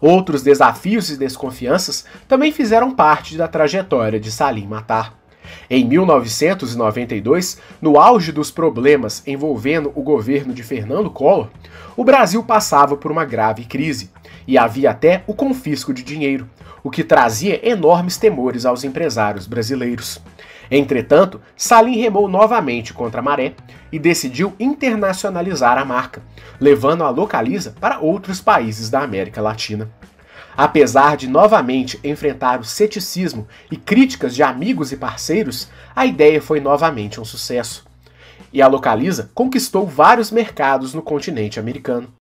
Outros desafios e desconfianças também fizeram parte da trajetória de Salim Matar. Em 1992, no auge dos problemas envolvendo o governo de Fernando Collor, o Brasil passava por uma grave crise e havia até o confisco de dinheiro, o que trazia enormes temores aos empresários brasileiros. Entretanto, Salim remou novamente contra a maré e decidiu internacionalizar a marca, levando a Localiza para outros países da América Latina. Apesar de novamente enfrentar o ceticismo e críticas de amigos e parceiros, a ideia foi novamente um sucesso. E a Localiza conquistou vários mercados no continente americano.